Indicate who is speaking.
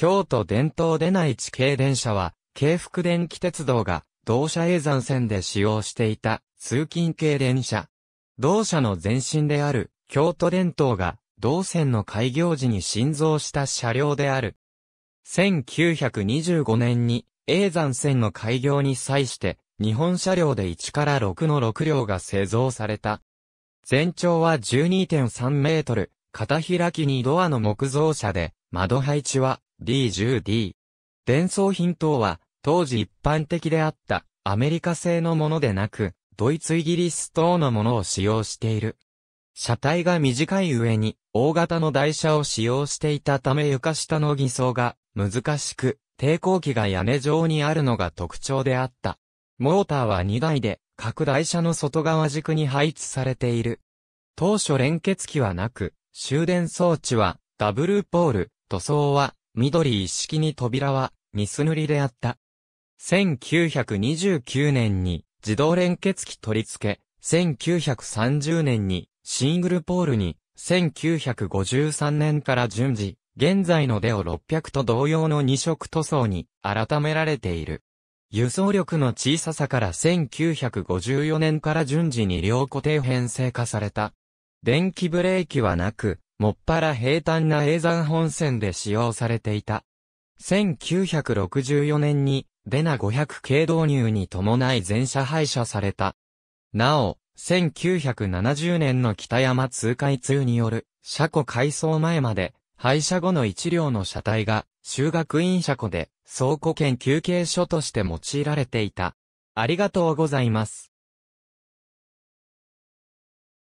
Speaker 1: 京都伝統でない地形電車は、京福電気鉄道が、同社営山線で使用していた、通勤系電車。同社の前身である、京都電灯が、同線の開業時に新造した車両である。1925年に、永山線の開業に際して、日本車両で1から6の6両が製造された。全長は12.3メートル、片開きにドアの木造車で、窓配置は D10D。伝送品等は、当時一般的であった、アメリカ製のものでなく、ドイツイギリス等のものを使用している。車体が短い上に、大型の台車を使用していたため床下の偽装が難しく、抵抗器が屋根状にあるのが特徴であった。モーターは2台で、各台車の外側軸に配置されている。当初連結機はなく、終電装置は、ダブルポール、塗装は、緑一式に扉は、ミス塗りであった。1929年に自動連結機取り付け、1930年にシングルポールに、1953年から順次、現在のデオ600と同様の2色塗装に改められている。輸送力の小ささから1954年から順次に両固定編成化された。電気ブレーキはなく、もっぱら平坦な永山本線で使用されていた。1964年に、デナ500系導入に伴い全車廃車された。なお、1970年の北山通海通による、車庫改装前まで、廃車後の1両の車体が、修学院車庫で、倉庫兼休憩所として用いられていた。ありがとうございます。